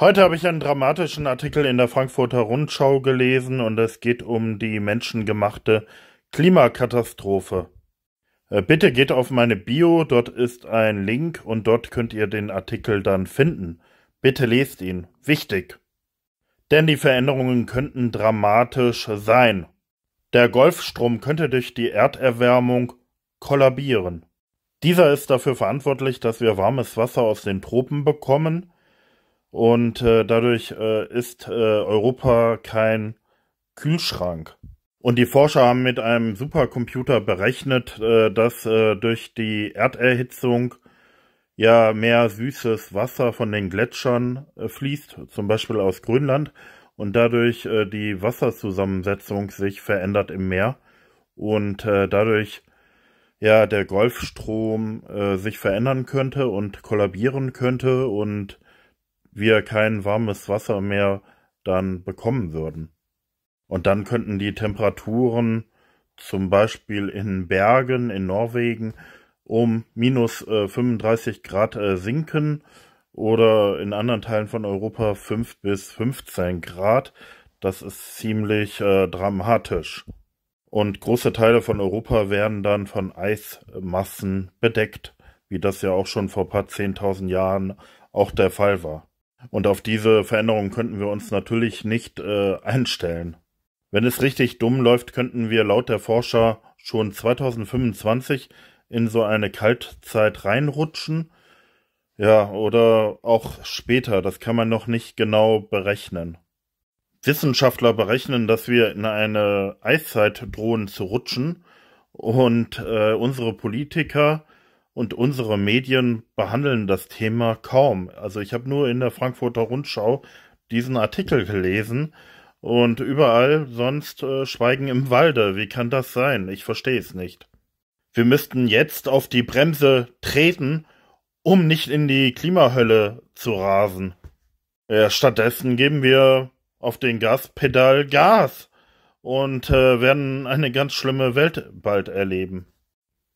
Heute habe ich einen dramatischen Artikel in der Frankfurter Rundschau gelesen und es geht um die menschengemachte Klimakatastrophe. Äh, bitte geht auf meine Bio, dort ist ein Link und dort könnt ihr den Artikel dann finden. Bitte lest ihn. Wichtig. Denn die Veränderungen könnten dramatisch sein. Der Golfstrom könnte durch die Erderwärmung kollabieren. Dieser ist dafür verantwortlich, dass wir warmes Wasser aus den Tropen bekommen, und äh, dadurch äh, ist äh, Europa kein Kühlschrank. Und die Forscher haben mit einem Supercomputer berechnet, äh, dass äh, durch die Erderhitzung ja mehr süßes Wasser von den Gletschern äh, fließt, zum Beispiel aus Grönland, und dadurch die Wasserzusammensetzung sich verändert im Meer und dadurch ja der Golfstrom sich verändern könnte und kollabieren könnte und wir kein warmes Wasser mehr dann bekommen würden. Und dann könnten die Temperaturen zum Beispiel in Bergen in Norwegen um minus äh, 35 Grad äh, sinken oder in anderen Teilen von Europa 5 bis 15 Grad. Das ist ziemlich äh, dramatisch. Und große Teile von Europa werden dann von Eismassen bedeckt, wie das ja auch schon vor paar 10.000 Jahren auch der Fall war. Und auf diese Veränderung könnten wir uns natürlich nicht äh, einstellen. Wenn es richtig dumm läuft, könnten wir laut der Forscher schon 2025 in so eine Kaltzeit reinrutschen. Ja, oder auch später, das kann man noch nicht genau berechnen. Wissenschaftler berechnen, dass wir in eine Eiszeit drohen zu rutschen und äh, unsere Politiker und unsere Medien behandeln das Thema kaum. Also ich habe nur in der Frankfurter Rundschau diesen Artikel gelesen und überall sonst äh, Schweigen im Walde. Wie kann das sein? Ich verstehe es nicht. Wir müssten jetzt auf die Bremse treten, um nicht in die Klimahölle zu rasen. Äh, stattdessen geben wir auf den Gaspedal Gas und äh, werden eine ganz schlimme Welt bald erleben.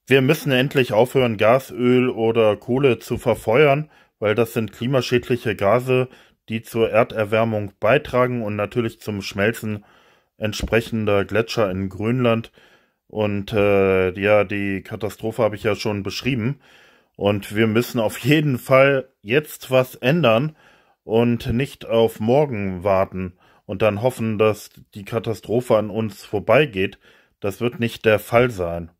Wir müssen endlich aufhören, Gas, Öl oder Kohle zu verfeuern, weil das sind klimaschädliche Gase, die zur Erderwärmung beitragen und natürlich zum Schmelzen entsprechender Gletscher in Grönland. Und äh, ja, die Katastrophe habe ich ja schon beschrieben. Und wir müssen auf jeden Fall jetzt was ändern und nicht auf morgen warten und dann hoffen, dass die Katastrophe an uns vorbeigeht. Das wird nicht der Fall sein.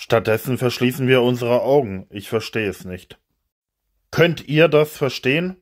Stattdessen verschließen wir unsere Augen, ich verstehe es nicht. Könnt ihr das verstehen?